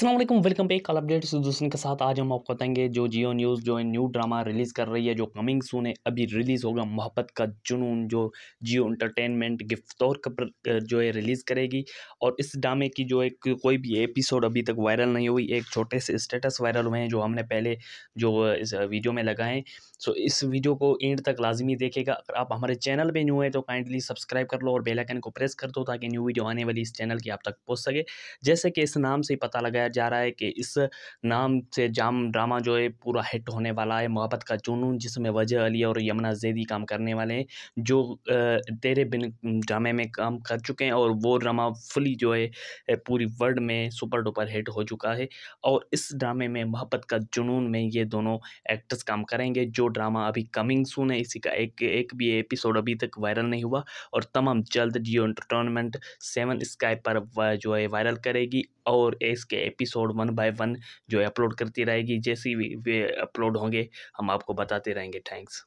Aslam welcome back कल update दूसरे के साथ आज हम आपको बताएंगे जो जियो न्यूज़ जो न्यू ड्रामा रिलीज़ कर रही है जो कमिंग सून है अभी रिलीज़ होगा मोहब्बत का जुनून जो जियो इंटरटेनमेंट तौर का जो है रिलीज़ करेगी और इस ड्रामे की जो है कोई भी एपिसोड अभी तक वायरल नहीं हुई एक छोटे से स्टेटस वायरल हुए हैं जो हमने पहले जो इस वीडियो में लगाएँ सो इस वीडियो को एंड तक लाजमी देखेगा अगर आप हमारे चैनल पर न्यू है तो काइंडली सब्सक्राइब कर लो और बेलाइकन को प्रेस कर दो ताकि न्यू वीडियो आने वाली इस चैनल की आप तक पहुँच सके जैसे कि इस नाम से ही पता लगाया जा रहा है कि इस नाम से जाम ड्रामा जो है पूरा हिट होने वाला है मोहब्बत का जुनून जिसमें वजह अली और यमुना जैदी काम करने वाले हैं जो तेरे बिन ड्रामे में काम कर चुके हैं और वो ड्रामा फुली जो है पूरी वर्ल्ड में सुपर डुपर हिट हो चुका है और इस ड्रामे में मोहब्बत का जुनून में ये दोनों एक्टर्स काम करेंगे जो ड्रामा अभी कमिंग सुन है इसी का एक एक भी एपिसोड अभी तक वायरल नहीं हुआ और तमाम जल्द जियो इंटरटेनमेंट सेवन स्काई पर जो है वायरल करेगी और इसके एपिसोड वन बाय वन जो है अपलोड करती रहेगी जैसी वे अपलोड होंगे हम आपको बताते रहेंगे थैंक्स